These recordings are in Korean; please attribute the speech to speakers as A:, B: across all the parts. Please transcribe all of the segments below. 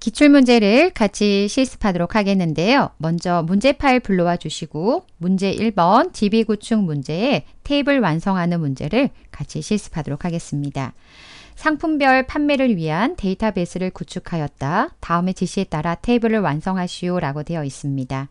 A: 기출문제를 같이 실습하도록 하겠는데요. 먼저 문제 파일 불러와 주시고 문제 1번 DB 구축 문제에 테이블 완성하는 문제를 같이 실습하도록 하겠습니다. 상품별 판매를 위한 데이터베이스를 구축하였다. 다음의 지시에 따라 테이블을 완성하시오 라고 되어 있습니다.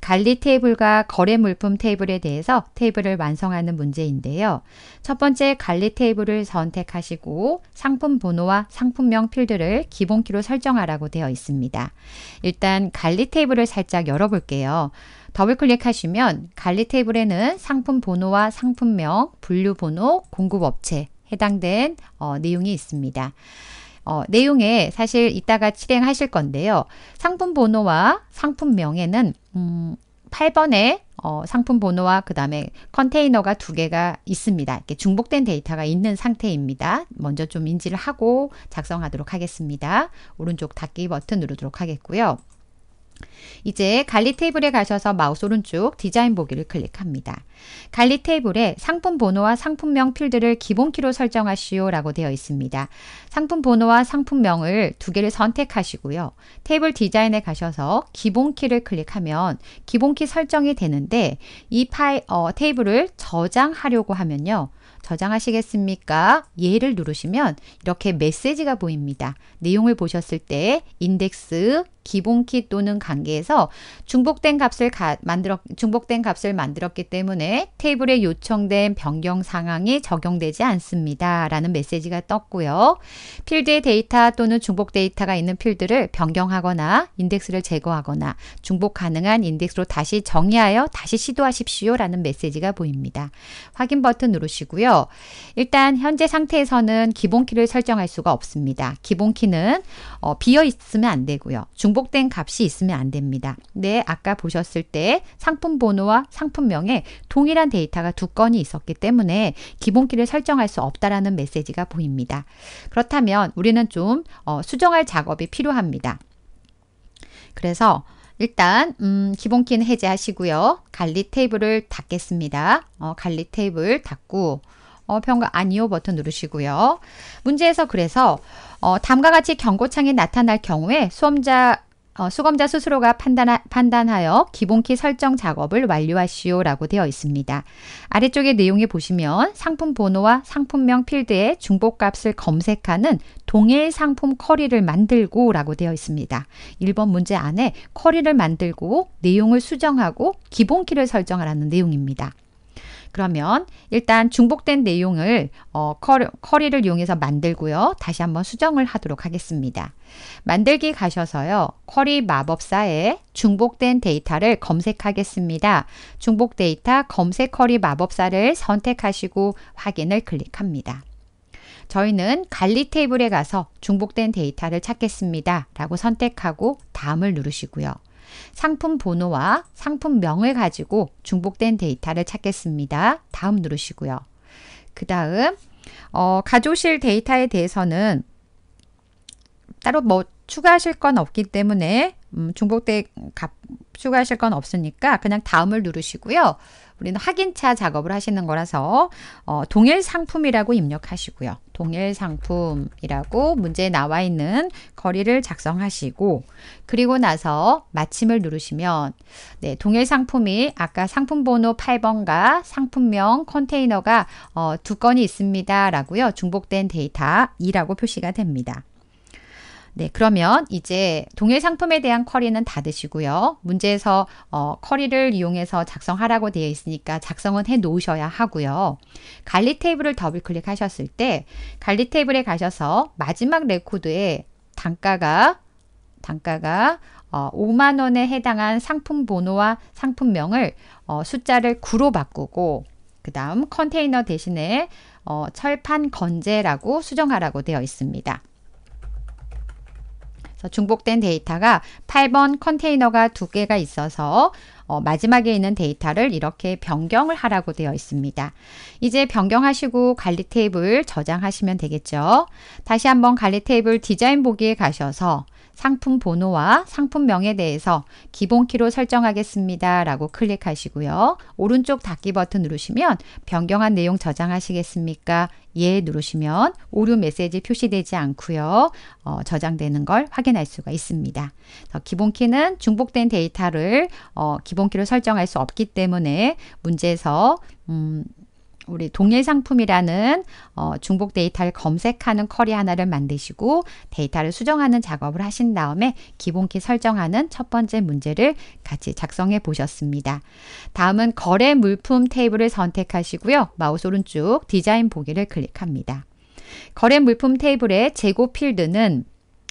A: 관리 테이블과 거래 물품 테이블에 대해서 테이블을 완성하는 문제인데요. 첫 번째 관리 테이블을 선택하시고 상품 번호와 상품명 필드를 기본키로 설정하라고 되어 있습니다. 일단 관리 테이블을 살짝 열어볼게요. 더블 클릭하시면 관리 테이블에는 상품 번호와 상품명, 분류 번호, 공급 업체, 해당된 어, 내용이 있습니다. 어, 내용에 사실 이따가 실행하실 건데요. 상품 번호와 상품명에는 음, 8번에 어, 상품 번호와 그 다음에 컨테이너가 두 개가 있습니다. 이렇게 중복된 데이터가 있는 상태입니다. 먼저 좀 인지를 하고 작성하도록 하겠습니다. 오른쪽 닫기 버튼 누르도록 하겠고요. 이제 관리 테이블에 가셔서 마우스 오른쪽 디자인 보기를 클릭합니다. 관리 테이블에 상품 번호와 상품명 필드를 기본키로 설정하시오 라고 되어 있습니다. 상품 번호와 상품명을 두 개를 선택하시고요. 테이블 디자인에 가셔서 기본키를 클릭하면 기본키 설정이 되는데 이 파일, 어, 테이블을 저장하려고 하면요. 저장하시겠습니까? 예를 누르시면 이렇게 메시지가 보입니다. 내용을 보셨을 때 인덱스 기본키 또는 관계에서 중복된 값을 가, 만들었 중복된 값을 만들었기 때문에 테이블에 요청된 변경 상황이 적용되지 않습니다. 라는 메시지가 떴고요. 필드의 데이터 또는 중복 데이터가 있는 필드를 변경하거나 인덱스를 제거하거나 중복 가능한 인덱스로 다시 정의하여 다시 시도하십시오. 라는 메시지가 보입니다. 확인 버튼 누르시고요. 일단 현재 상태에서는 기본키를 설정할 수가 없습니다. 기본키는 어, 비어 있으면 안 되고요. 중복 중복된 값이 있으면 안 됩니다. 네, 아까 보셨을 때 상품 번호와 상품명에 동일한 데이터가 두 건이 있었기 때문에 기본키를 설정할 수 없다라는 메시지가 보입니다. 그렇다면 우리는 좀 어, 수정할 작업이 필요합니다. 그래서 일단 음, 기본키는 해제하시고요. 관리 테이블을 닫겠습니다. 어, 관리 테이블 닫고 어, 평가 아니요 버튼 누르시고요. 문제에서 그래서 어, 다음과 같이 경고창이 나타날 경우에 수험자 어, 수검자 스스로가 판단, 하여 기본키 설정 작업을 완료하시오라고 되어 있습니다. 아래쪽의 내용에 보시면 상품 번호와 상품명 필드에 중복값을 검색하는 동일 상품 커리를 만들고 라고 되어 있습니다. 1번 문제 안에 커리를 만들고 내용을 수정하고 기본키를 설정하라는 내용입니다. 그러면 일단 중복된 내용을 어, 커리, 를 이용해서 만들고요. 다시 한번 수정을 하도록 하겠습니다. 만들기 가셔서요. 커리 마법사에 중복된 데이터를 검색하겠습니다. 중복 데이터 검색 커리 마법사를 선택하시고 확인을 클릭합니다. 저희는 관리 테이블에 가서 중복된 데이터를 찾겠습니다. 라고 선택하고 다음을 누르시고요. 상품 번호와 상품명을 가지고 중복된 데이터를 찾겠습니다. 다음 누르시고요. 그 다음 어, 가져오실 데이터에 대해서는 따로 뭐 추가하실 건 없기 때문에 음, 중복된 값 추가하실 건 없으니까 그냥 다음을 누르시고요. 우리는 확인차 작업을 하시는 거라서 어, 동일 상품이라고 입력하시고요. 동일 상품이라고 문제에 나와 있는 거리를 작성하시고 그리고 나서 마침을 누르시면 네, 동일 상품이 아까 상품 번호 8번과 상품명 컨테이너가 어, 두 건이 있습니다. 라고요. 중복된 데이터 2라고 표시가 됩니다. 네, 그러면 이제 동일 상품에 대한 쿼리는 닫으시고요. 문제에서 어, 쿼리를 이용해서 작성하라고 되어 있으니까 작성은 해 놓으셔야 하고요. 관리 테이블을 더블 클릭하셨을 때 관리 테이블에 가셔서 마지막 레코드에 단가가 단가가 어, 5만 원에 해당한 상품 번호와 상품명을 어, 숫자를 9로 바꾸고 그 다음 컨테이너 대신에 어, 철판 건재라고 수정하라고 되어 있습니다. 중복된 데이터가 8번 컨테이너가 두 개가 있어서 어, 마지막에 있는 데이터를 이렇게 변경을 하라고 되어 있습니다. 이제 변경하시고 관리 테이블 저장하시면 되겠죠. 다시 한번 관리 테이블 디자인 보기에 가셔서 상품 번호와 상품명에 대해서 기본키로 설정하겠습니다. 라고 클릭하시고요. 오른쪽 닫기 버튼 누르시면 변경한 내용 저장하시겠습니까? 예 누르시면 오류 메시지 표시되지 않고요. 어, 저장되는 걸 확인할 수가 있습니다. 기본키는 중복된 데이터를 어, 기본키로 설정할 수 없기 때문에 문제에서 음, 우리 동일 상품이라는 어, 중복 데이터를 검색하는 커리 하나를 만드시고 데이터를 수정하는 작업을 하신 다음에 기본키 설정하는 첫 번째 문제를 같이 작성해 보셨습니다. 다음은 거래 물품 테이블을 선택하시고요. 마우스 오른쪽 디자인 보기를 클릭합니다. 거래 물품 테이블의 재고 필드는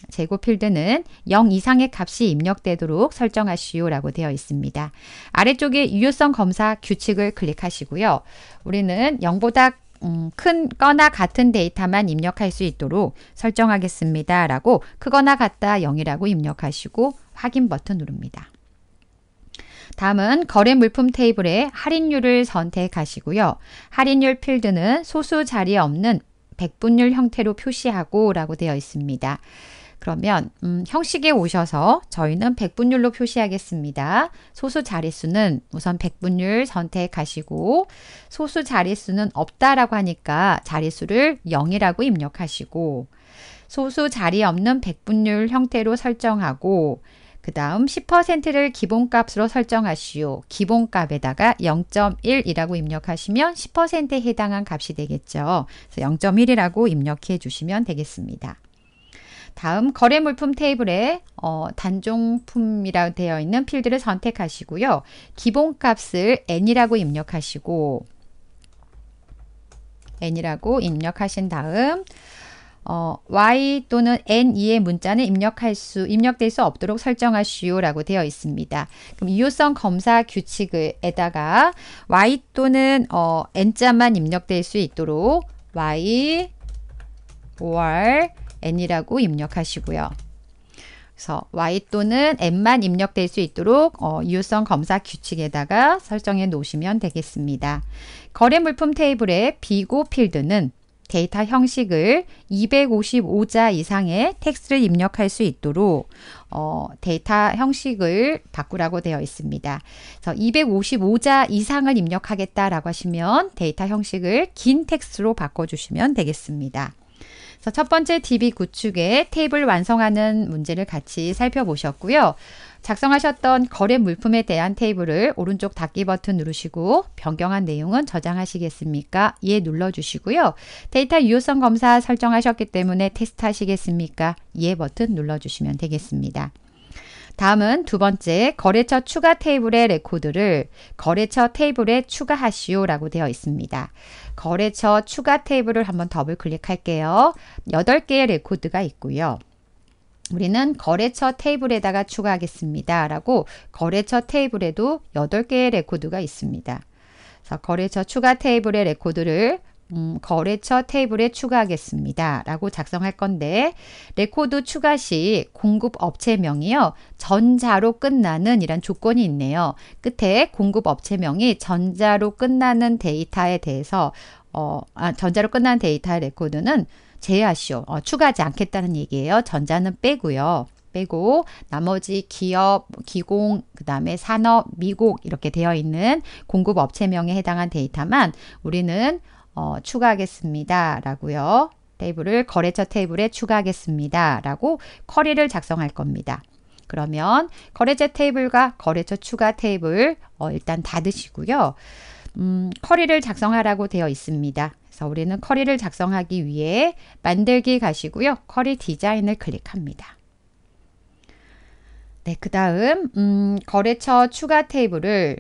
A: 재고 필드는 0 이상의 값이 입력되도록 설정하시오 라고 되어 있습니다. 아래쪽에 유효성 검사 규칙을 클릭하시고요. 우리는 0보다 음, 큰 거나 같은 데이터만 입력할 수 있도록 설정하겠습니다. 라고 크거나 같다 0이라고 입력하시고 확인 버튼 누릅니다. 다음은 거래 물품 테이블에 할인율을 선택하시고요. 할인율 필드는 소수 자리 없는 백분율 형태로 표시하고 라고 되어 있습니다. 그러면 음, 형식에 오셔서 저희는 백분율로 표시하겠습니다. 소수 자릿수는 우선 백분율 선택하시고 소수 자릿수는 없다라고 하니까 자릿수를 0이라고 입력하시고 소수 자리 없는 백분율 형태로 설정하고 그 다음 10%를 기본값으로 설정하시오. 기본값에다가 0.1이라고 입력하시면 10%에 해당한 값이 되겠죠. 그래서 0.1이라고 입력해 주시면 되겠습니다. 다음 거래 물품 테이블에 어, 단종품이라 고 되어 있는 필드를 선택하시고요. 기본값을 n이라고 입력하시고 n이라고 입력하신 다음 어, y 또는 n 이의 문자는 입력할 수 입력될 수 없도록 설정하시오라고 되어 있습니다. 그럼 이효성 검사 규칙에다가 y 또는 어, n자만 입력될 수 있도록 y or n이라고 입력하시고요. 그래서 y 또는 n만 입력될 수 있도록 어, 유효성 검사 규칙에다가 설정해 놓으시면 되겠습니다. 거래 물품 테이블의 비고 필드는 데이터 형식을 255자 이상의 텍스트를 입력할 수 있도록 어, 데이터 형식을 바꾸라고 되어 있습니다. 그래서 255자 이상을 입력하겠다라고 하시면 데이터 형식을 긴 텍스트로 바꿔주시면 되겠습니다. 그래서 첫 번째 DB 구축에 테이블 완성하는 문제를 같이 살펴보셨고요. 작성하셨던 거래 물품에 대한 테이블을 오른쪽 닫기 버튼 누르시고 변경한 내용은 저장하시겠습니까? 예 눌러주시고요. 데이터 유효성 검사 설정하셨기 때문에 테스트 하시겠습니까? 예 버튼 눌러주시면 되겠습니다. 다음은 두 번째 거래처 추가 테이블의 레코드를 거래처 테이블에 추가하시오라고 되어 있습니다. 거래처 추가 테이블을 한번 더블 클릭할게요. 8개의 레코드가 있고요. 우리는 거래처 테이블에다가 추가하겠습니다. 라고 거래처 테이블에도 8개의 레코드가 있습니다. 거래처 추가 테이블의 레코드를 음, 거래처 테이블에 추가하겠습니다. 라고 작성할 건데 레코드 추가 시 공급 업체명이요. 전자로 끝나는 이란 조건이 있네요. 끝에 공급 업체명이 전자로 끝나는 데이터에 대해서 어, 아, 전자로 끝나는 데이터의 레코드는 제외하시오. 어, 추가하지 않겠다는 얘기예요. 전자는 빼고요. 빼고 나머지 기업, 기공, 그 다음에 산업, 미국 이렇게 되어 있는 공급 업체명에 해당한 데이터만 우리는 어, 추가하겠습니다. 라고요. 테이블을 거래처 테이블에 추가하겠습니다. 라고 쿼리를 작성할 겁니다. 그러면 거래처 테이블과 거래처 추가 테이블 어, 일단 닫으시고요. 음, 커리를 작성하라고 되어 있습니다. 그래서 우리는 커리를 작성하기 위해 만들기 가시고요. 커리 디자인을 클릭합니다. 네, 그 다음 음, 거래처 추가 테이블을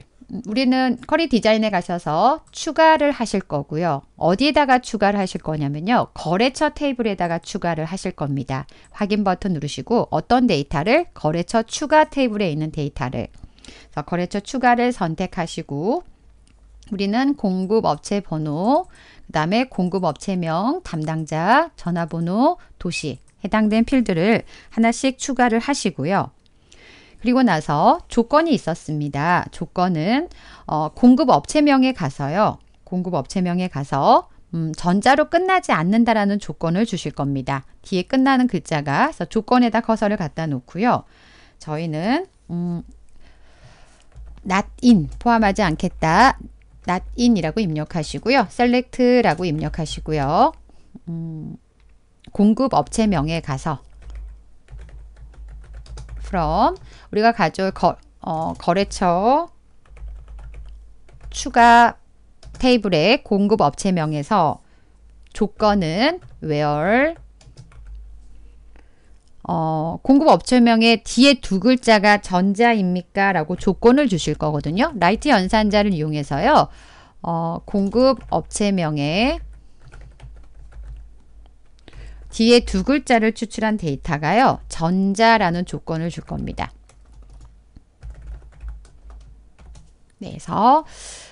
A: 우리는 커리 디자인에 가셔서 추가를 하실 거고요. 어디에다가 추가를 하실 거냐면요. 거래처 테이블에다가 추가를 하실 겁니다. 확인 버튼 누르시고 어떤 데이터를 거래처 추가 테이블에 있는 데이터를 그래서 거래처 추가를 선택하시고 우리는 공급업체 번호, 그 다음에 공급업체명, 담당자, 전화번호, 도시 해당된 필드를 하나씩 추가를 하시고요. 그리고 나서 조건이 있었습니다. 조건은 어, 공급 업체명에 가서요. 공급 업체명에 가서 음, 전자로 끝나지 않는다라는 조건을 주실 겁니다. 뒤에 끝나는 글자가 그래서 조건에다 커서를 갖다 놓고요. 저희는 음, not in 포함하지 않겠다. not in이라고 입력하시고요. select라고 입력하시고요. 음, 공급 업체명에 가서 from 우리가 가져올 거, 어, 거래처 추가 테이블의 공급 업체명에서 조건은 where 어, 공급 업체명의 뒤에 두 글자가 전자입니까? 라고 조건을 주실 거거든요. 라이트 연산자를 이용해서요. 어, 공급 업체명의 뒤에 두 글자를 추출한 데이터가요. 전자라는 조건을 줄 겁니다. 네, 그래서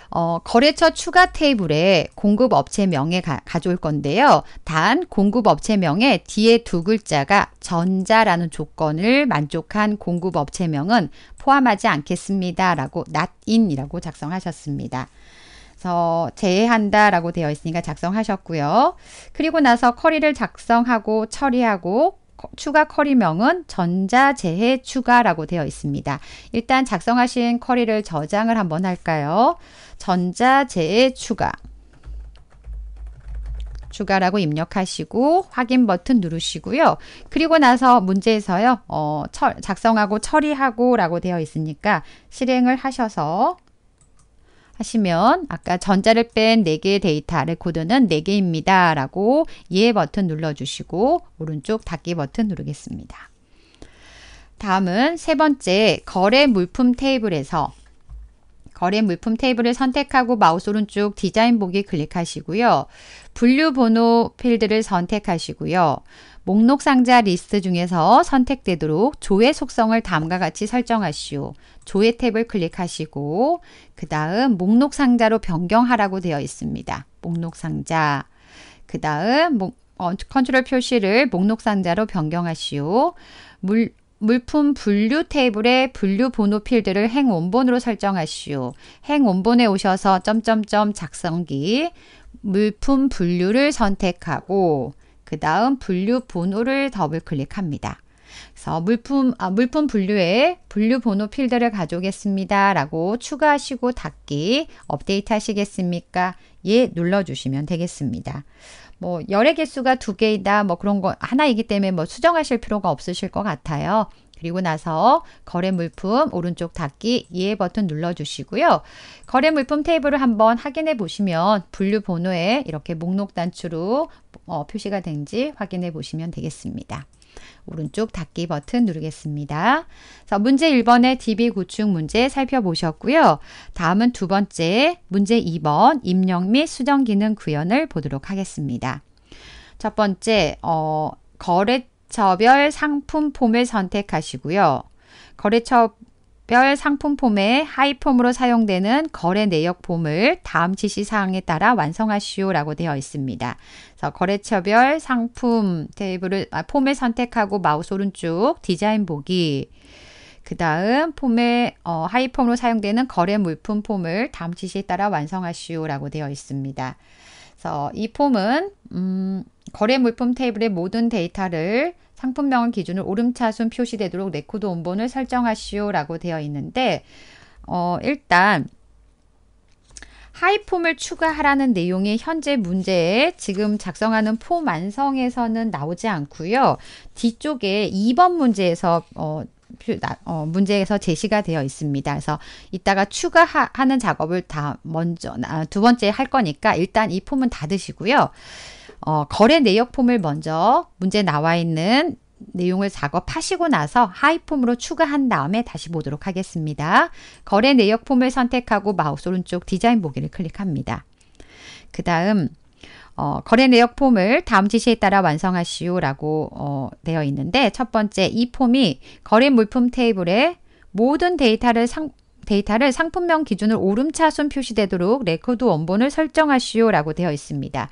A: 어, 거래처 추가 테이블에 공급업체명에 가, 가 져올 건데요. 단공급업체명에 뒤에 두 글자가 전자라는 조건을 만족한 공급업체명은 포함하지 않겠습니다. 라고 not in이라고 작성하셨습니다. 그래서 제외한다라고 되어 있으니까 작성하셨고요. 그리고 나서 커리를 작성하고 처리하고 추가 커리명은 전자재해 추가라고 되어 있습니다. 일단 작성하신 커리를 저장을 한번 할까요? 전자재해 추가 추가라고 입력하시고 확인 버튼 누르시고요. 그리고 나서 문제에서요. 어, 처, 작성하고 처리하고 라고 되어 있으니까 실행을 하셔서 하시면 아까 전자를 뺀 4개의 데이터레 코드는 4개입니다. 라고 예 버튼 눌러주시고 오른쪽 닫기 버튼 누르겠습니다. 다음은 세 번째 거래 물품 테이블에서 거래 물품 테이블을 선택하고 마우스 오른쪽 디자인 보기 클릭하시고요. 분류 번호 필드를 선택하시고요. 목록 상자 리스트 중에서 선택되도록 조회 속성을 다음과 같이 설정하시오. 조회 탭을 클릭하시고 그 다음 목록 상자로 변경하라고 되어 있습니다. 목록 상자 그 다음 어, 컨트롤 표시를 목록 상자로 변경하시오. 물, 물품 분류 테이블에 분류 번호 필드를 행 원본으로 설정하시오. 행 원본에 오셔서 점점점 작성기 물품 분류를 선택하고 그 다음 분류 번호를 더블 클릭합니다. 그래서 물품 아, 물품 분류에 분류 번호 필드를 가져오겠습니다라고 추가하시고 닫기 업데이트 하시겠습니까? 예 눌러 주시면 되겠습니다. 뭐 열의 개수가 두 개이다 뭐 그런 거 하나이기 때문에 뭐 수정하실 필요가 없으실 것 같아요. 그리고 나서 거래 물품 오른쪽 닫기 예 버튼 눌러주시고요. 거래 물품 테이블을 한번 확인해 보시면 분류 번호에 이렇게 목록 단추로 뭐 어, 표시가 된지 확인해 보시면 되겠습니다. 오른쪽 닫기 버튼 누르겠습니다. 자, 문제 1번의 DB 구축 문제 살펴보셨고요. 다음은 두 번째 문제 2번 입력 및 수정 기능 구현을 보도록 하겠습니다. 첫 번째, 어, 거래처별 상품 폼을 선택하시고요. 거래처 별 상품 폼에 하이 폼으로 사용되는 거래 내역 폼을 다음 지시 사항에 따라 완성하시오라고 되어 있습니다. 그래서 거래처별 상품 테이블을 아, 폼을 선택하고 마우스 오른쪽 디자인 보기 그 다음 폼에 어, 하이 폼으로 사용되는 거래 물품 폼을 다음 지시에 따라 완성하시오라고 되어 있습니다. 그래서 이 폼은 음, 거래 물품 테이블의 모든 데이터를 상품명은 기준을 오름차순 표시되도록 레코드 원본을 설정하시오 라고 되어 있는데 어, 일단 하이 폼을 추가하라는 내용의 현재 문제에 지금 작성하는 폼 완성에서는 나오지 않고요. 뒤쪽에 2번 문제에서 어, 어, 문제에서 제시가 되어 있습니다. 그래서 이따가 추가하는 작업을 다 먼저 아, 두 번째 할 거니까 일단 이 폼은 닫으시고요. 어, 거래 내역 폼을 먼저 문제 나와 있는 내용을 작업하시고 나서 하이폼으로 추가한 다음에 다시 보도록 하겠습니다. 거래 내역 폼을 선택하고 마우스 오른쪽 디자인 보기를 클릭합니다. 그 다음 어, 거래 내역 폼을 다음 지시에 따라 완성하시오 라고 어, 되어 있는데 첫 번째 이 폼이 거래 물품 테이블에 모든 데이터를 상, 데이터를 상품명 기준을 오름차순 표시되도록 레코드 원본을 설정하시오 라고 되어 있습니다.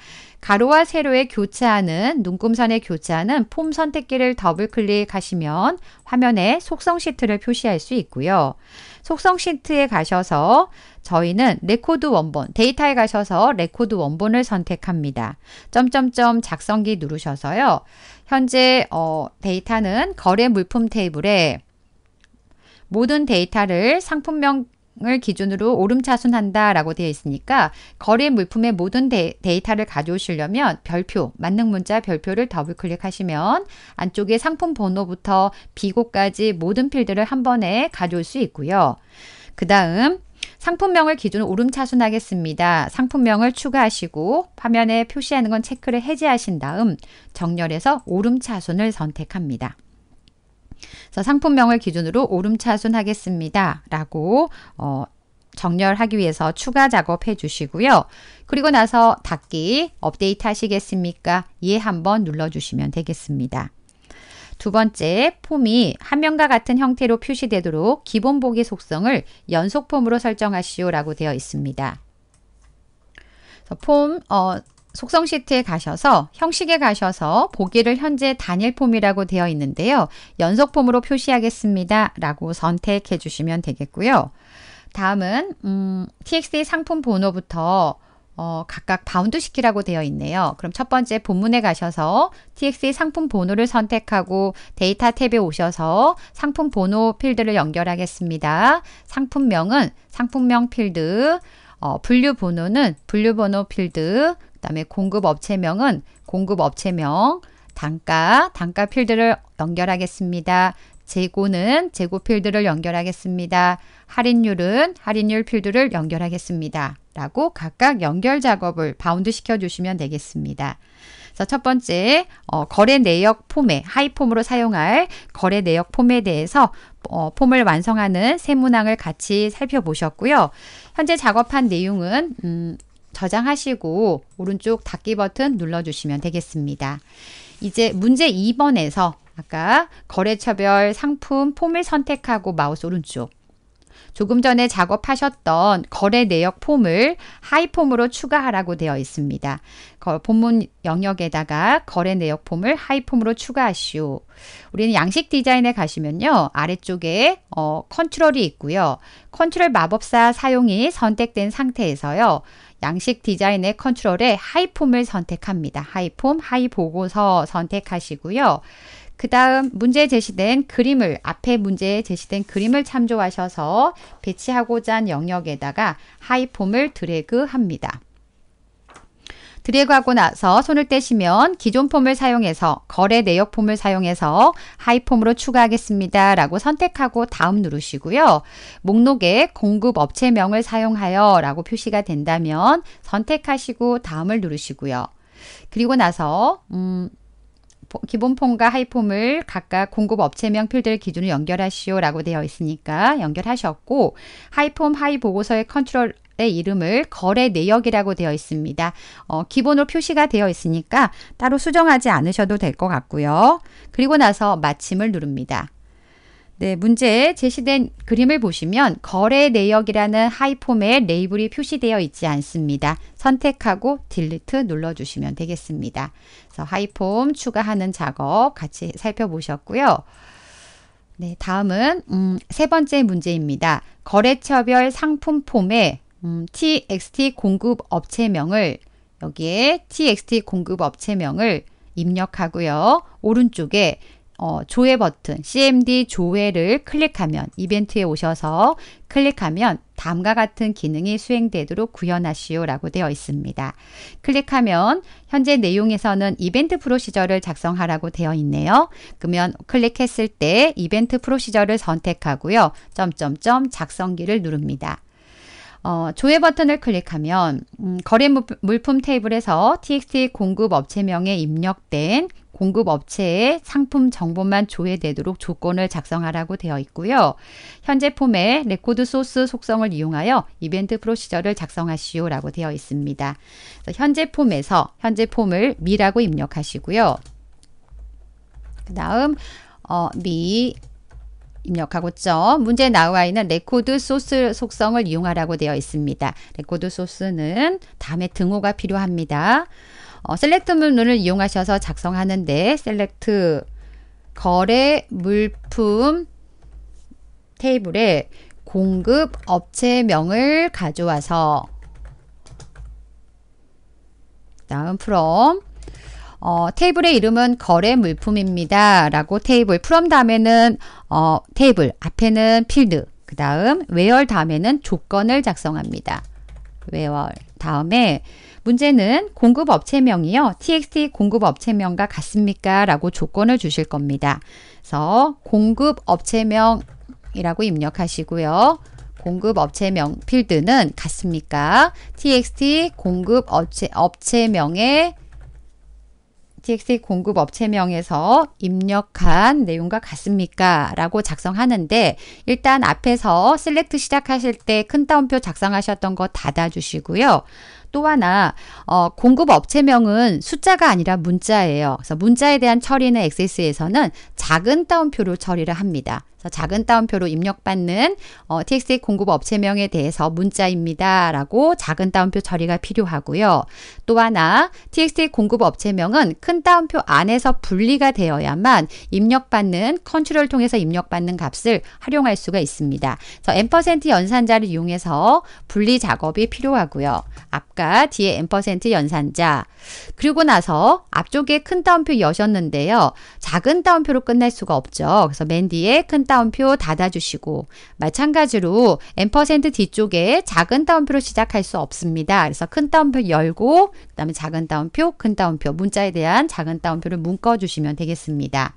A: 가로와 세로의 교차하는 눈금선의 교차하는 폼 선택기를 더블 클릭하시면 화면에 속성 시트를 표시할 수 있고요. 속성 시트에 가셔서 저희는 레코드 원본, 데이터에 가셔서 레코드 원본을 선택합니다. 점점점 작성기 누르셔서요. 현재 어, 데이터는 거래 물품 테이블에 모든 데이터를 상품명 을 기준으로 오름차순한다라고 되어 있으니까 거래 물품의 모든 데, 데이터를 가져오시려면 별표, 만능 문자 별표를 더블 클릭하시면 안쪽에 상품 번호부터 비고까지 모든 필드를 한 번에 가져올 수 있고요. 그 다음 상품명을 기준으로 오름차순하겠습니다. 상품명을 추가하시고 화면에 표시하는 건 체크를 해제하신 다음 정렬에서 오름차순을 선택합니다. 자, 상품명을 기준으로 오름차순 하겠습니다. 라고 어, 정렬하기 위해서 추가 작업해 주시고요. 그리고 나서 닫기 업데이트 하시겠습니까? 예 한번 눌러주시면 되겠습니다. 두 번째, 폼이 한면과 같은 형태로 표시되도록 기본 보기 속성을 연속 폼으로 설정하시오 라고 되어 있습니다. 폼, 어, 속성 시트에 가셔서 형식에 가셔서 보기를 현재 단일 폼이라고 되어 있는데요. 연속 폼으로 표시하겠습니다. 라고 선택해 주시면 되겠고요. 다음은 음, TXT 상품 번호부터 어, 각각 바운드 시키라고 되어 있네요. 그럼 첫 번째 본문에 가셔서 TXT 상품 번호를 선택하고 데이터 탭에 오셔서 상품 번호 필드를 연결하겠습니다. 상품명은 상품명 필드, 어, 분류 번호는 분류 번호 필드, 그 다음에 공급업체명은 공급업체명, 단가, 단가 필드를 연결하겠습니다. 재고는 재고 필드를 연결하겠습니다. 할인율은 할인율 필드를 연결하겠습니다. 라고 각각 연결 작업을 바운드 시켜 주시면 되겠습니다. 그래서 첫 번째, 어, 거래 내역 폼에, 하이폼으로 사용할 거래 내역 폼에 대해서 어, 폼을 완성하는 세 문항을 같이 살펴보셨고요. 현재 작업한 내용은, 음, 저장하시고 오른쪽 닫기 버튼 눌러주시면 되겠습니다. 이제 문제 2번에서 아까 거래처별 상품 폼을 선택하고 마우스 오른쪽 조금 전에 작업하셨던 거래 내역 폼을 하이 폼으로 추가하라고 되어 있습니다. 본문 영역에다가 거래 내역 폼을 하이 폼으로 추가하시오. 우리는 양식 디자인에 가시면요. 아래쪽에 어, 컨트롤이 있고요. 컨트롤 마법사 사용이 선택된 상태에서요. 양식 디자인의 컨트롤에 하이폼을 선택합니다. 하이폼, 하이 보고서 선택하시고요. 그 다음 문제 제시된 그림을 앞에 문제에 제시된 그림을 참조하셔서 배치하고자 한 영역에다가 하이폼을 드래그합니다. 드래그하고 나서 손을 떼시면 기존 폼을 사용해서 거래 내역 폼을 사용해서 하이 폼으로 추가하겠습니다. 라고 선택하고 다음 누르시고요. 목록에 공급 업체명을 사용하여 라고 표시가 된다면 선택하시고 다음을 누르시고요. 그리고 나서 음, 기본 폼과 하이 폼을 각각 공급 업체명 필드를 기준으로 연결하시오 라고 되어 있으니까 연결하셨고 하이 폼 하이 보고서의 컨트롤 의 이름을 거래 내역이라고 되어 있습니다. 어, 기본으로 표시가 되어 있으니까 따로 수정하지 않으셔도 될 것 같고요. 그리고 나서 마침을 누릅니다. 네, 문제에 제시된 그림을 보시면 거래 내역이라는 하이폼에 레이블이 표시되어 있지 않습니다. 선택하고 딜리트 눌러주시면 되겠습니다. 그래서 하이폼 추가하는 작업 같이 살펴보셨고요. 네, 다음은 음, 세 번째 문제입니다. 거래처별 상품 폼에 음, txt 공급 업체명을 여기에 txt 공급 업체명을 입력하고요. 오른쪽에 어, 조회 버튼 CMD 조회를 클릭하면 이벤트에 오셔서 클릭하면 다음과 같은 기능이 수행되도록 구현하시오 라고 되어 있습니다. 클릭하면 현재 내용에서는 이벤트 프로시저를 작성하라고 되어 있네요. 그러면 클릭했을 때 이벤트 프로시저를 선택하고요. 점점점 작성기를 누릅니다. 어, 조회 버튼을 클릭하면 음, 거래 물품 테이블에서 txt 공급 업체명에 입력된 공급 업체의 상품 정보만 조회되도록 조건을 작성하라고 되어 있고요. 현재 폼에 레코드 소스 속성을 이용하여 이벤트 프로시저를 작성하시오라고 되어 있습니다. 현재 폼에서 현재 폼을 미라고 입력하시고요. 그 다음 어, 미 입력하고 점. 문제에 나와 있는 레코드 소스 속성을 이용하라고 되어 있습니다. 레코드 소스는 다음에 등호가 필요합니다. 어, 셀렉트 문을 이용하셔서 작성하는데 셀렉트 거래 물품 테이블에 공급 업체명을 가져와서 다음 프롬 어, 테이블의 이름은 거래 물품입니다. 라고 테이블 프롬 다음에는 어, 테이블 앞에는 필드 그 다음 웨열 다음에는 조건을 작성합니다. 웨열 다음에 문제는 공급업체명이요. txt 공급업체명과 같습니까? 라고 조건을 주실 겁니다. 그래서 공급업체명이라고 입력하시고요. 공급업체명 필드는 같습니까? txt 공급업체, 업체명의 DTX 공급 업체명에서 입력한 내용과 같습니까? 라고 작성하는데 일단 앞에서 셀렉트 시작하실 때 큰 따옴표 작성하셨던 거 닫아주시고요. 또 하나 어, 공급 업체명은 숫자가 아니라 문자예요. 그래서 문자에 대한 처리는 엑세스에서는 작은 따옴표로 처리를 합니다. 작은 따옴표로 입력받는 어, txt 공급 업체명에 대해서 문자입니다. 라고 작은 따옴표 처리가 필요하고요. 또 하나 txt 공급 업체명은 큰 따옴표 안에서 분리가 되어야만 입력받는 컨트롤 통해서 입력받는 값을 활용할 수가 있습니다. 그래서 m% 연산자를 이용해서 분리 작업이 필요하고요. 앞과 뒤에 m% 연산자 그리고 나서 앞쪽에 큰 따옴표 여셨는데요. 작은 따옴표로 끝낼 수가 없죠. 그래서 맨 뒤에 큰 따옴표 따옴표 닫아주시고 마찬가지로 n% 뒤쪽에 작은 따옴표로 시작할 수 없습니다. 그래서 큰 따옴표 열고 그 다음에 작은 따옴표, 큰 따옴표 문자에 대한 작은 따옴표를 묶어주시면 되겠습니다.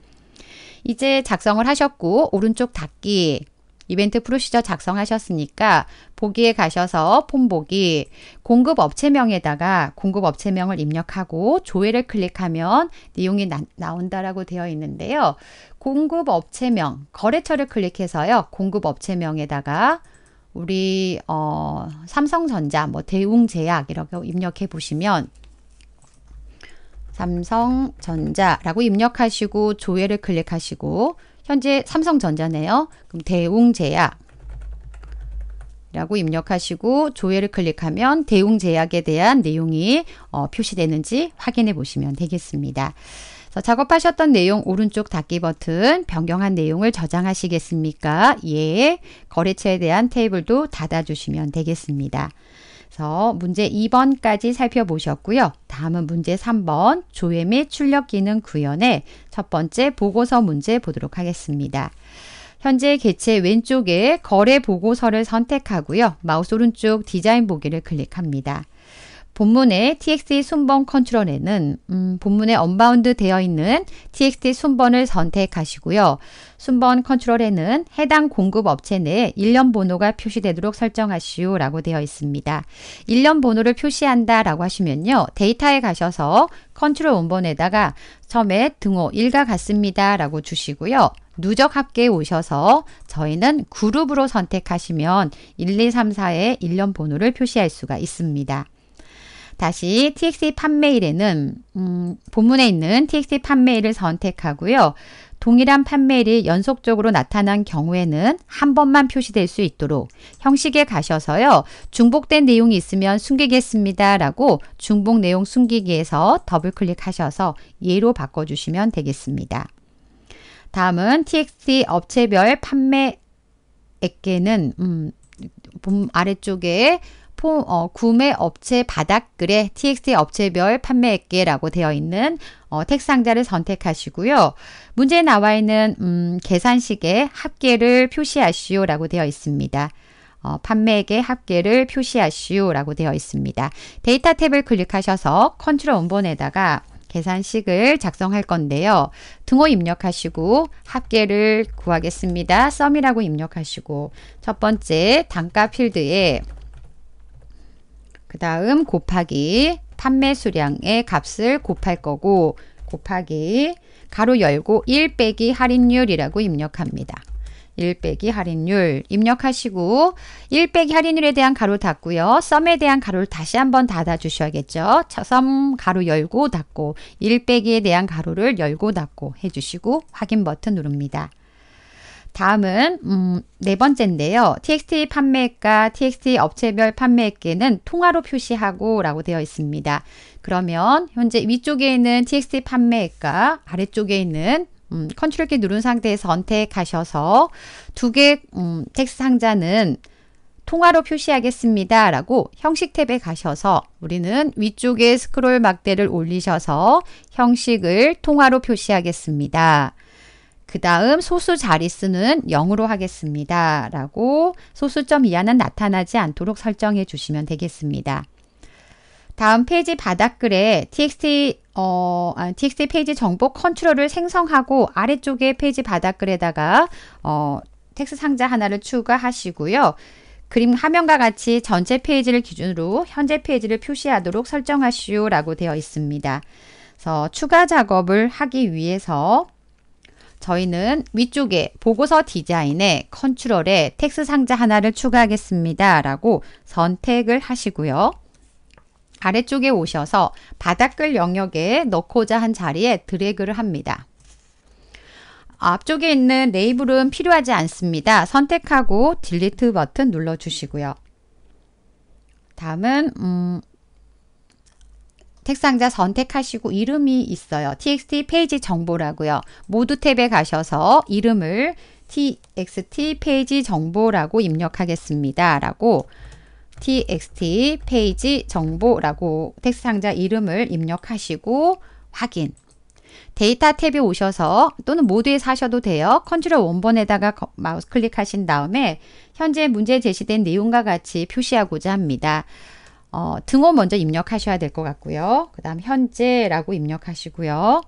A: 이제 작성을 하셨고 오른쪽 닫기 이벤트 프로시저 작성하셨으니까 보기에 가셔서 폼 보기 공급 업체명에다가 공급 업체명을 입력하고 조회를 클릭하면 내용이 나, 온다라고 되어 있는데요. 공급업체명, 거래처를 클릭해서요. 공급업체명에다가 우리 어, 삼성전자, 뭐 대웅제약 이렇게 입력해 보시면 삼성전자라고 입력하시고 조회를 클릭하시고 현재 삼성전자네요. 그럼 대웅제약 라고 입력하시고 조회를 클릭하면 대웅제약에 대한 내용이 어, 표시되는지 확인해 보시면 되겠습니다. 작업하셨던 내용 오른쪽 닫기 버튼 변경한 내용을 저장하시겠습니까? 예, 거래처에 대한 테이블도 닫아주시면 되겠습니다. 그래서 문제 2번까지 살펴보셨고요. 다음은 문제 3번 조회 및 출력 기능 구현의 첫 번째 보고서 문제 보도록 하겠습니다. 현재 개체 왼쪽에 거래 보고서를 선택하고요. 마우스 오른쪽 디자인 보기를 클릭합니다. 본문의 txt 순번 컨트롤에는 음, 본문에 언바운드 되어 있는 txt 순번을 선택하시고요. 순번 컨트롤에는 해당 공급 업체 내 일련 번호가 표시되도록 설정하시오 라고 되어 있습니다. 일련 번호를 표시한다 라고 하시면요. 데이터에 가셔서 컨트롤 원본에다가 처음에 등호 1과 같습니다 라고 주시고요. 누적 합계에 오셔서 저희는 그룹으로 선택하시면 1, 2, 3, 4의 일련 번호를 표시할 수가 있습니다. 다시 TXT 판매일에는 음, 본문에 있는 TXT 판매일을 선택하고요. 동일한 판매일이 연속적으로 나타난 경우에는 한 번만 표시될 수 있도록 형식에 가셔서요. 중복된 내용이 있으면 숨기겠습니다. 라고 중복 내용 숨기기에서 더블 클릭하셔서 예로 바꿔주시면 되겠습니다. 다음은 TXT 업체별 판매액에는 음, 아래쪽에 폼, 어, 구매 업체 바닥글에 TXT 업체별 판매액계라고 되어 있는 어, 텍 상자를 선택하시고요. 문제에 나와 있는 음, 계산식의 합계를 표시하시오라고 되어 있습니다. 어, 판매액의 합계를 표시하시오라고 되어 있습니다. 데이터 탭을 클릭하셔서 컨트롤 원본에다가 계산식을 작성할 건데요. 등호 입력하시고 합계를 구하겠습니다. 썸이라고 입력하시고 첫 번째 단가 필드에 그 다음 곱하기 판매 수량의 값을 곱할 거고 곱하기 가로 열고 1 빼기 할인율이라고 입력합니다. 1 빼기 할인율 입력하시고 1 빼기 할인율에 대한 가로 닫고요. 썸에 대한 가로를 다시 한번 닫아 주셔야겠죠. 썸 가로 열고 닫고 1 빼기에 대한 가로를 열고 닫고 해주시고 확인 버튼 누릅니다. 다음은 음, 네 번째인데요. TXT 판매가, TXT 업체별 판매액계는 통화로 표시하고 라고 되어 있습니다. 그러면 현재 위쪽에 있는 TXT 판매가 아래쪽에 있는 음, 컨트롤 키 누른 상태에 선택하셔서 두개 음, 텍스트 상자는 통화로 표시하겠습니다. 라고 형식 탭에 가셔서 우리는 위쪽에 스크롤 막대를 올리셔서 형식을 통화로 표시하겠습니다. 그 다음 소수 자리수는 0으로 하겠습니다. 라고 소수점 이하는 나타나지 않도록 설정해 주시면 되겠습니다. 다음 페이지 바닥글에 txt, 어, 아, txt 페이지 정보 컨트롤을 생성하고 아래쪽에 페이지 바닥글에다가 어, 텍스 상자 하나를 추가하시고요. 그림 화면과 같이 전체 페이지를 기준으로 현재 페이지를 표시하도록 설정하시오 라고 되어 있습니다. 그래서 추가 작업을 하기 위해서 저희는 위쪽에 보고서 디자인에 컨트롤에 텍스 상자 하나를 추가하겠습니다. 라고 선택을 하시고요. 아래쪽에 오셔서 바닥글 영역에 넣고자 한 자리에 드래그를 합니다. 앞쪽에 있는 레이블은 필요하지 않습니다. 선택하고 딜리트 버튼 눌러주시고요. 다음은 음, 택상자 선택하시고 이름이 있어요. txt 페이지 정보라고요. 모두 탭에 가셔서 이름을 txt 페이지 정보라고 입력하겠습니다. 라고 txt 페이지 정보라고 택 상자 이름을 입력하시고 확인 데이터 탭에 오셔서 또는 모두에 사셔도 돼요. 컨트롤 원번에다가 마우스 클릭하신 다음에 현재 문제 제시된 내용과 같이 표시하고자 합니다. 어, 등호 먼저 입력하셔야 될 것 같고요. 그 다음 현재라고 입력하시고요.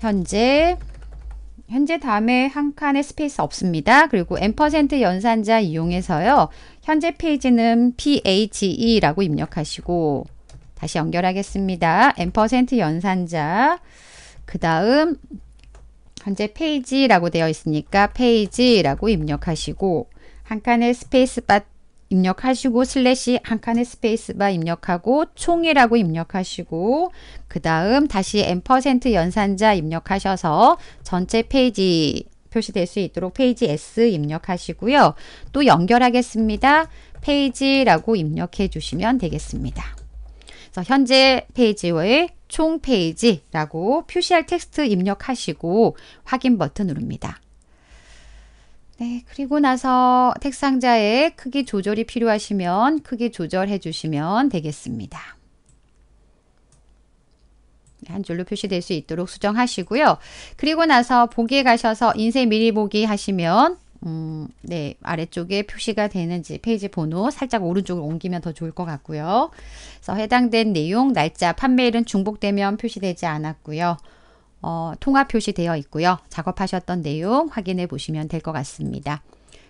A: 현재 현재 다음에 한칸의 스페이스 없습니다. 그리고 엠퍼 연산자 이용해서요. 현재 페이지는 p a g e 라고 입력하시고 다시 연결하겠습니다. 엠퍼 연산자 그 다음 현재 페이지라고 되어 있으니까 페이지라고 입력하시고 한칸의 스페이스 바 입력하시고 슬래시 한칸의 스페이스바 입력하고 총이라고 입력하시고 그 다음 다시 M% 연산자 입력하셔서 전체 페이지 표시될 수 있도록 페이지 S 입력하시고요. 또 연결하겠습니다. 페이지라고 입력해 주시면 되겠습니다. 그래서 현재 페이지의 총 페이지라고 표시할 텍스트 입력하시고 확인 버튼 누릅니다. 네, 그리고 나서 택상자의 크기 조절이 필요하시면 크기 조절해 주시면 되겠습니다. 네, 한 줄로 표시될 수 있도록 수정하시고요. 그리고 나서 보기에 가셔서 인쇄 미리 보기 하시면 음, 네, 아래쪽에 표시가 되는지 페이지 번호 살짝 오른쪽으로 옮기면 더 좋을 것 같고요. 그래서 해당된 내용, 날짜, 판매일은 중복되면 표시되지 않았고요. 어, 통합 표시되어 있고요. 작업하셨던 내용 확인해 보시면 될 것 같습니다.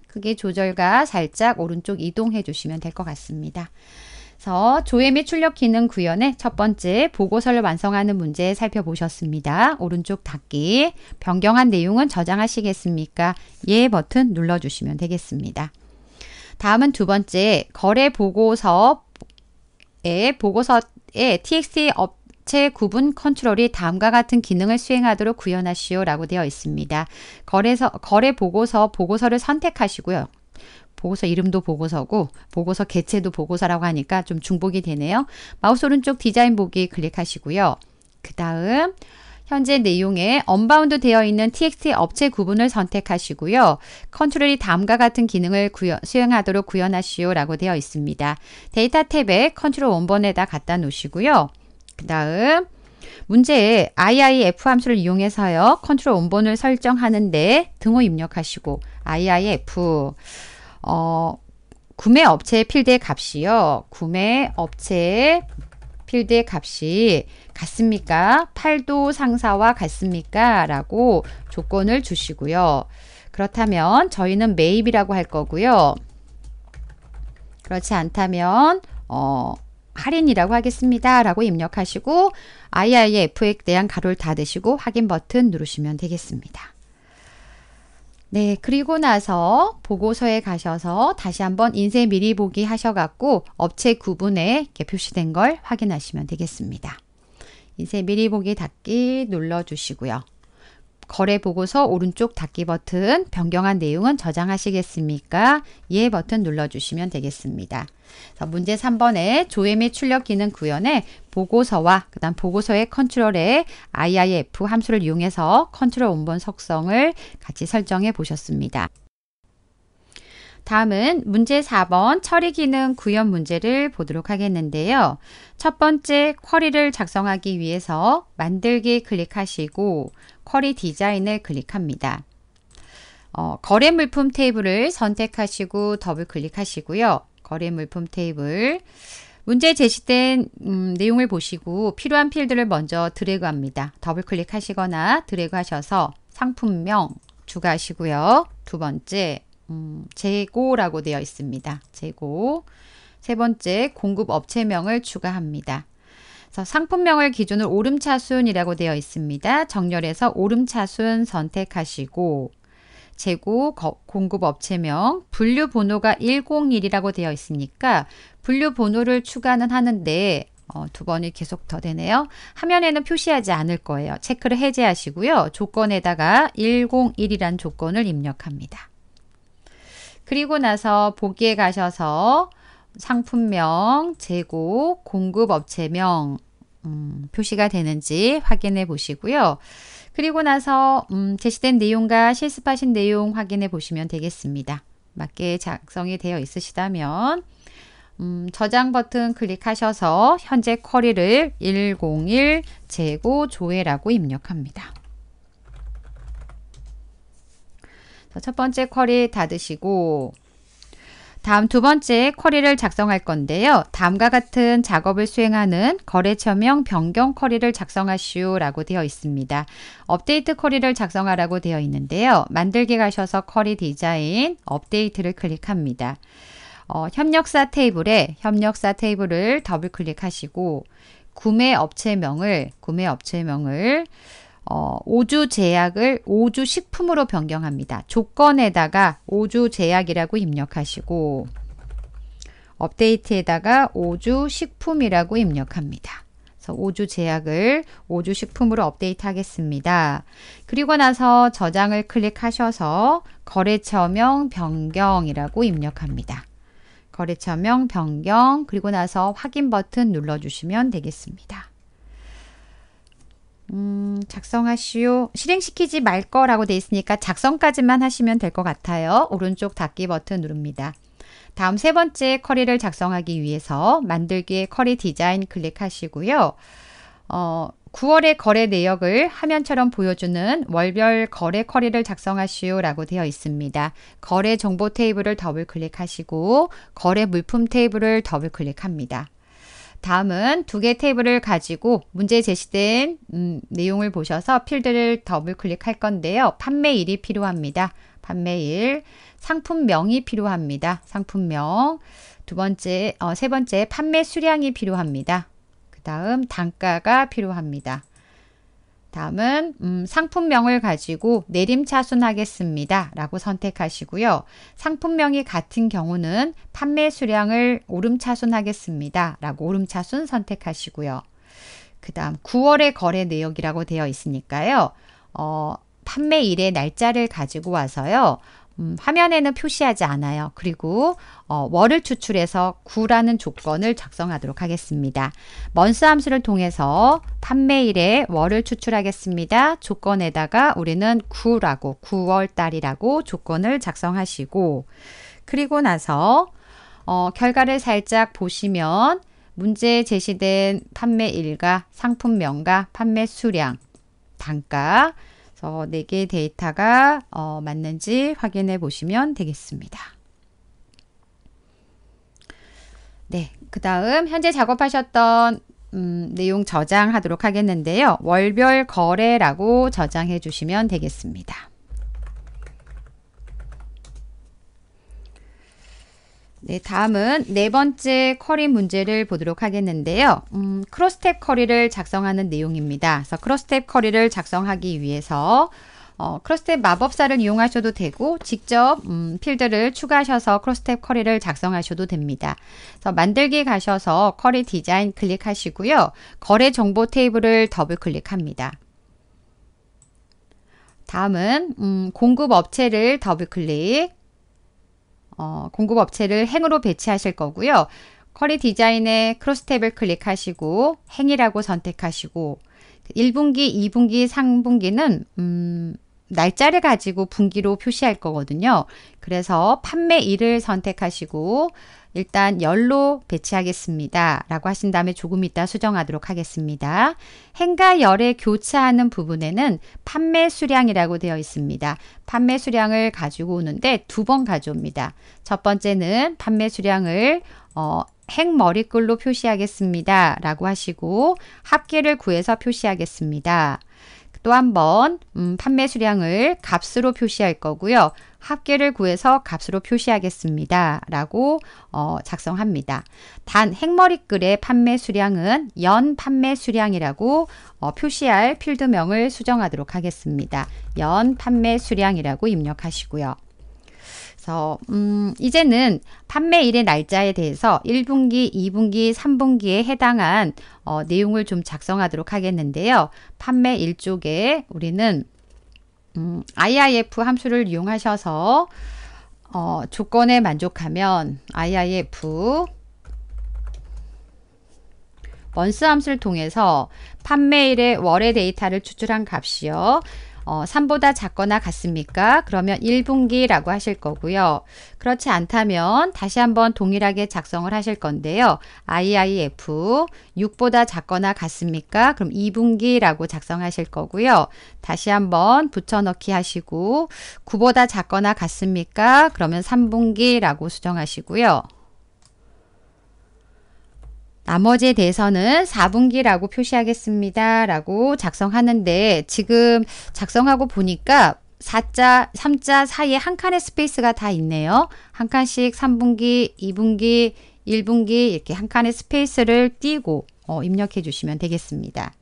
A: 크게 조절과 살짝 오른쪽 이동해 주시면 될 것 같습니다. 그래서 조회 및 출력 기능 구현의 첫 번째 보고서를 완성하는 문제 살펴보셨습니다. 오른쪽 닫기, 변경한 내용은 저장하시겠습니까? 예 버튼 눌러주시면 되겠습니다. 다음은 두 번째 거래 보고서의 보고서의 txt 업 구분 컨트롤이 다음과 같은 기능을 수행하도록 구현하시오 라고 되어 있습니다. 거래서, 거래 보고서, 보고서를 선택하시고요. 보고서 이름도 보고서고 보고서 개체도 보고서라고 하니까 좀 중복이 되네요. 마우스 오른쪽 디자인 보기 클릭하시고요. 그 다음 현재 내용에 언바운드 되어 있는 txt 업체 구분을 선택하시고요. 컨트롤이 다음과 같은 기능을 구현, 수행하도록 구현하시오 라고 되어 있습니다. 데이터 탭에 컨트롤 원본에다 갖다 놓으시고요. 그 다음 문제에 IIF 함수를 이용해서요. 컨트롤 원본을 설정하는데 등호 입력하시고 IIF 어, 구매 업체 필드의 값이요. 구매 업체 필드의 값이 같습니까? 팔도 상사와 같습니까? 라고 조건을 주시고요. 그렇다면 저희는 매입이라고 할 거고요. 그렇지 않다면 어, 할인이라고 하겠습니다. 라고 입력하시고 IIF에 대한 가로를 닫으시고 확인 버튼 누르시면 되겠습니다. 네, 그리고 나서 보고서에 가셔서 다시 한번 인쇄 미리 보기 하셔갖고 업체 구분에 이렇게 표시된 걸 확인하시면 되겠습니다. 인쇄 미리 보기 닫기 눌러주시고요. 거래 보고서 오른쪽 닫기 버튼 변경한 내용은 저장하시겠습니까? 예 버튼 눌러주시면 되겠습니다. 문제 3번에 조회 및 출력 기능 구현에 보고서와 그다음 보고서의 컨트롤에 IIF 함수를 이용해서 컨트롤 원본 속성을 같이 설정해 보셨습니다. 다음은 문제 4번 처리 기능 구현 문제를 보도록 하겠는데요. 첫 번째 쿼리를 작성하기 위해서 만들기 클릭하시고 쿼리 디자인을 클릭합니다. 어, 거래 물품 테이블을 선택하시고 더블 클릭하시고요. 거래 물품 테이블 문제 제시된 음, 내용을 보시고 필요한 필드를 먼저 드래그합니다. 더블 클릭하시거나 드래그하셔서 상품명 추가하시고요. 두 번째 음, 재고라고 되어 있습니다. 재고 세 번째 공급 업체명을 추가합니다. 그래서 상품명을 기준으로 오름차순이라고 되어 있습니다. 정렬해서 오름차순 선택하시고 재고 공급 업체명 분류 번호가 101이라고 되어 있으니까 분류 번호를 추가는 하는데 어, 두 번이 계속 더 되네요. 화면에는 표시하지 않을 거예요. 체크를 해제하시고요. 조건에다가 101이란 조건을 입력합니다. 그리고 나서 보기에 가셔서 상품명, 재고, 공급업체명 음, 표시가 되는지 확인해 보시고요. 그리고 나서 음, 제시된 내용과 실습하신 내용 확인해 보시면 되겠습니다. 맞게 작성이 되어 있으시다면 음, 저장 버튼 클릭하셔서 현재 쿼리를 101 재고 조회라고 입력합니다. 첫 번째 쿼리 닫으시고 다음 두 번째 쿼리를 작성할 건데요. 다음과 같은 작업을 수행하는 거래처명 변경 쿼리를 작성하시오라고 되어 있습니다. 업데이트 쿼리를 작성하라고 되어 있는데요. 만들기 가셔서 쿼리 디자인 업데이트를 클릭합니다. 어, 협력사 테이블에 협력사 테이블을 더블 클릭하시고 구매 업체명을 구매 업체명을 어, 5주 제약을 5주 식품으로 변경합니다. 조건에다가 5주 제약이라고 입력하시고 업데이트에다가 5주 식품이라고 입력합니다. 그래서 5주 제약을 5주 식품으로 업데이트 하겠습니다. 그리고 나서 저장을 클릭하셔서 거래처명 변경이라고 입력합니다. 거래처명 변경 그리고 나서 확인 버튼 눌러주시면 되겠습니다. 음, 작성하시오. 실행시키지 말 거라고 돼 있으니까 작성까지만 하시면 될 것 같아요. 오른쪽 닫기 버튼 누릅니다. 다음 세 번째 커리를 작성하기 위해서 만들기의 커리 디자인 클릭하시고요. 어, 9월의 거래 내역을 화면처럼 보여주는 월별 거래 커리를 작성하시오 라고 되어 있습니다. 거래 정보 테이블을 더블 클릭하시고 거래 물품 테이블을 더블 클릭합니다. 다음은 두개 테이블을 가지고 문제에 제시된 음, 내용을 보셔서 필드를 더블 클릭할 건데요. 판매일이 필요합니다. 판매일, 상품명이 필요합니다. 상품명, 두 번째, 어, 세 번째 판매 수량이 필요합니다. 그 다음 단가가 필요합니다. 다음은 음, 상품명을 가지고 내림차순하겠습니다. 라고 선택하시고요. 상품명이 같은 경우는 판매 수량을 오름차순하겠습니다. 라고 오름차순 선택하시고요. 그 다음 9월의 거래 내역이라고 되어 있으니까요. 어, 판매일의 날짜를 가지고 와서요. 음, 화면에는 표시하지 않아요. 그리고 어, 월을 추출해서 9라는 조건을 작성하도록 하겠습니다. 먼스 함수를 통해서 판매일에 월을 추출하겠습니다. 조건에다가 우리는 9라고 9월달이라고 조건을 작성하시고 그리고 나서 어, 결과를 살짝 보시면 문제에 제시된 판매일과 상품명과 판매 수량, 단가, 그래서 네 개의 데이터가 어, 맞는지 확인해 보시면 되겠습니다. 네, 그 다음 현재 작업하셨던 음, 내용 저장하도록 하겠는데요. 월별 거래라고 저장해 주시면 되겠습니다. 네, 다음은 네 번째 커리 문제를 보도록 하겠는데요. 음, 크로스탭 커리를 작성하는 내용입니다. 그래서 크로스탭 커리를 작성하기 위해서 어, 크로스탭 마법사를 이용하셔도 되고 직접 음, 필드를 추가하셔서 크로스탭 커리를 작성하셔도 됩니다. 그래서 만들기 가셔서 커리 디자인 클릭하시고요. 거래 정보 테이블을 더블 클릭합니다. 다음은 음, 공급 업체를 더블 클릭 어, 공급업체를 행으로 배치하실 거고요. 커리 디자인에 크로스 탭을 클릭하시고 행이라고 선택하시고 1분기, 2분기, 3분기는 음, 날짜를 가지고 분기로 표시할 거거든요. 그래서 판매일을 선택하시고 일단 열로 배치하겠습니다. 라고 하신 다음에 조금 이따 수정하도록 하겠습니다. 행과 열에 교차하는 부분에는 판매 수량이라고 되어 있습니다. 판매 수량을 가지고 오는데 두 번 가져옵니다. 첫 번째는 판매 수량을 어, 행 머리글로 표시하겠습니다. 라고 하시고 합계를 구해서 표시하겠습니다. 또 한번 음, 판매 수량을 값으로 표시할 거고요. 합계를 구해서 값으로 표시하겠습니다. 라고 어, 작성합니다. 단핵머리글의 판매 수량은 연 판매 수량이라고 어, 표시할 필드명을 수정하도록 하겠습니다. 연 판매 수량이라고 입력하시고요. 그래서 음, 이제는 판매일의 날짜에 대해서 1분기, 2분기, 3분기에 해당한 어, 내용을 좀 작성하도록 하겠는데요. 판매일 쪽에 우리는 음, IIF 함수를 이용하셔서 어, 조건에 만족하면 IIF 원스 함수를 통해서 판매일의 월의 데이터를 추출한 값이요. 어, 3보다 작거나 같습니까? 그러면 1분기라고 하실 거고요. 그렇지 않다면 다시 한번 동일하게 작성을 하실 건데요. IIF 6보다 작거나 같습니까? 그럼 2분기라고 작성하실 거고요. 다시 한번 붙여넣기 하시고 9보다 작거나 같습니까? 그러면 3분기라고 수정하시고요. 나머지에 대해서는 4분기라고 표시하겠습니다. 라고 작성하는데 지금 작성하고 보니까 4자, 3자 사이에 한 칸의 스페이스가 다 있네요. 한 칸씩 3분기, 2분기, 1분기 이렇게 한 칸의 스페이스를 띄고 어, 입력해 주시면 되겠습니다.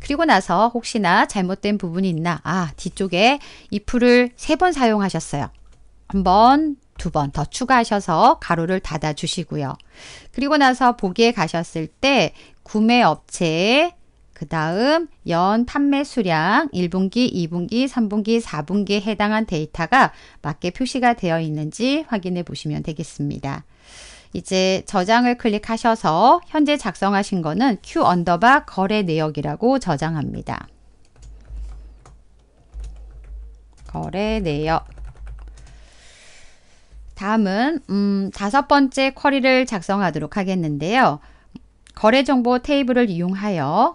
A: 그리고 나서 혹시나 잘못된 부분이 있나 아 뒤쪽에 if를 3번 사용하셨어요. 한번 두번더 추가하셔서 가로를 닫아 주시고요. 그리고 나서 보기에 가셨을 때 구매 업체 그 다음 연 판매 수량 1분기, 2분기, 3분기, 4분기에 해당한 데이터가 맞게 표시가 되어 있는지 확인해 보시면 되겠습니다. 이제 저장을 클릭하셔서 현재 작성하신 거는 Q 언더바 거래 내역이라고 저장합니다. 거래 내역 다음은 음, 다섯 번째 쿼리를 작성하도록 하겠는데요. 거래 정보 테이블을 이용하여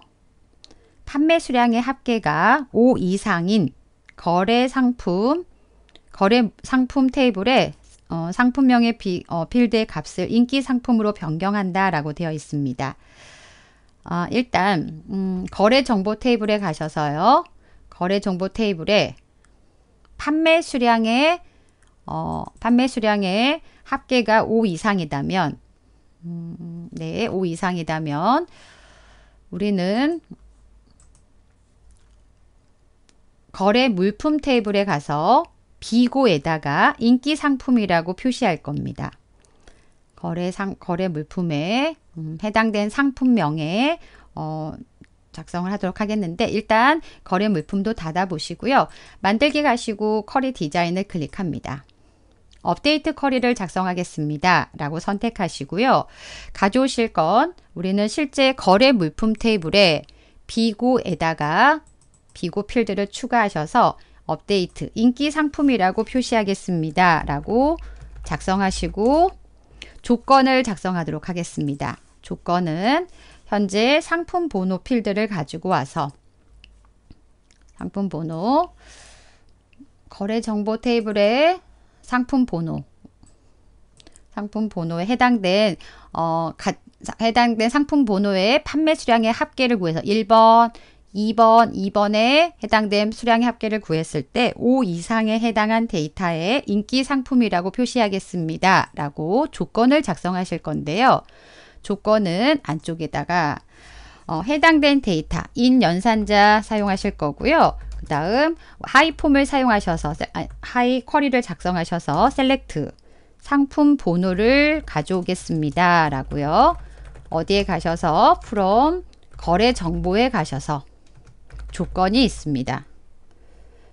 A: 판매 수량의 합계가 5 이상인 거래 상품 거래 상품 테이블에 어, 상품명의 비, 어, 필드의 값을 인기 상품으로 변경한다 라고 되어 있습니다. 어, 일단 음, 거래 정보 테이블에 가셔서요. 거래 정보 테이블에 판매 수량의 어, 판매 수량의 합계가 5 이상이다면 음, 네, 5 이상이다면 우리는 거래 물품 테이블에 가서 비고에다가 인기 상품이라고 표시할 겁니다. 거래 상 거래 물품에 음, 해당된 상품명에 어, 작성을 하도록 하겠는데 일단 거래 물품도 닫아 보시고요. 만들기 가시고 커리 디자인을 클릭합니다. 업데이트 커리를 작성하겠습니다. 라고 선택하시고요. 가져오실 건 우리는 실제 거래 물품 테이블에 비고에다가 비고 필드를 추가하셔서 업데이트 인기 상품이라고 표시하겠습니다. 라고 작성하시고 조건을 작성하도록 하겠습니다. 조건은 현재 상품 번호 필드를 가지고 와서 상품 번호 거래 정보 테이블에 상품 번호 상품 번호에 해당된 어 가, 해당된 상품 번호의 판매 수량의 합계를 구해서 1번, 2번, 2번에 해당된 수량의 합계를 구했을 때 5 이상에 해당한 데이터에 인기 상품이라고 표시하겠습니다. 라고 조건을 작성하실 건데요. 조건은 안쪽에다가 어, 해당된 데이터, 인 연산자 사용하실 거고요. 그 다음 하이 폼을 사용하셔서 아, 하이 쿼리를 작성하셔서 셀렉트 상품 번호를 가져오겠습니다. 라고요. 어디에 가셔서 from 거래 정보에 가셔서 조건이 있습니다.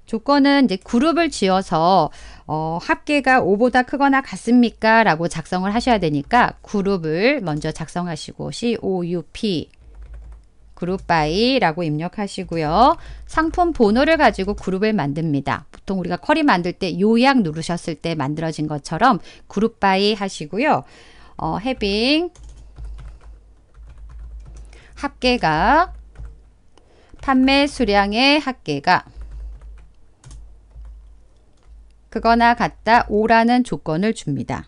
A: 조건은 이제 그룹을 지어서 어, 합계가 5보다 크거나 같습니까? 라고 작성을 하셔야 되니까 그룹을 먼저 작성하시고 COUP 그룹 바이라고 입력하시고요. 상품 번호를 가지고 그룹을 만듭니다. 보통 우리가 쿼리 만들 때 요약 누르셨을 때 만들어진 것처럼 그룹 바이 하시고요. 어, 해빙 합계가 판매 수량의 합계가 그거나 같다 5라는 조건을 줍니다.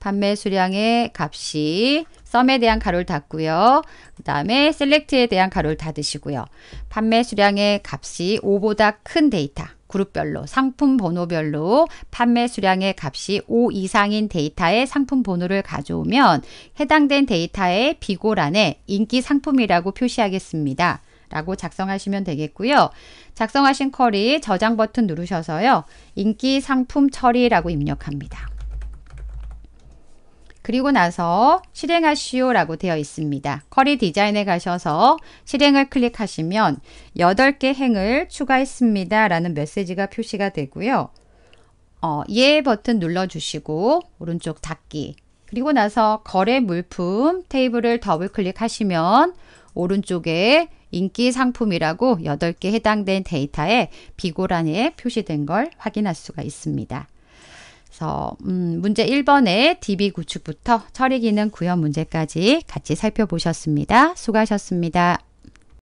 A: 판매 수량의 값이 썸에 대한 가로를 닫고요. 그 다음에 셀렉트에 대한 가로를 닫으시고요. 판매 수량의 값이 5보다 큰 데이터. 그룹별로 상품 번호별로 판매 수량의 값이 5 이상인 데이터의 상품 번호를 가져오면 해당된 데이터의 비고란에 인기 상품이라고 표시하겠습니다. 라고 작성하시면 되겠고요. 작성하신 쿼리 저장 버튼 누르셔서요. 인기 상품 처리라고 입력합니다. 그리고 나서 실행하시오라고 되어 있습니다. 쿼리 디자인에 가셔서 실행을 클릭하시면 8개 행을 추가했습니다. 라는 메시지가 표시가 되고요. 어, 예 버튼 눌러주시고 오른쪽 닫기 그리고 나서 거래 물품 테이블을 더블 클릭하시면 오른쪽에 인기 상품이라고 8개 해당된 데이터에 비고란에 표시된 걸 확인할 수가 있습니다. 그래서 음, 문제 1번의 DB 구축부터 처리 기능 구현 문제까지 같이 살펴보셨습니다. 수고하셨습니다.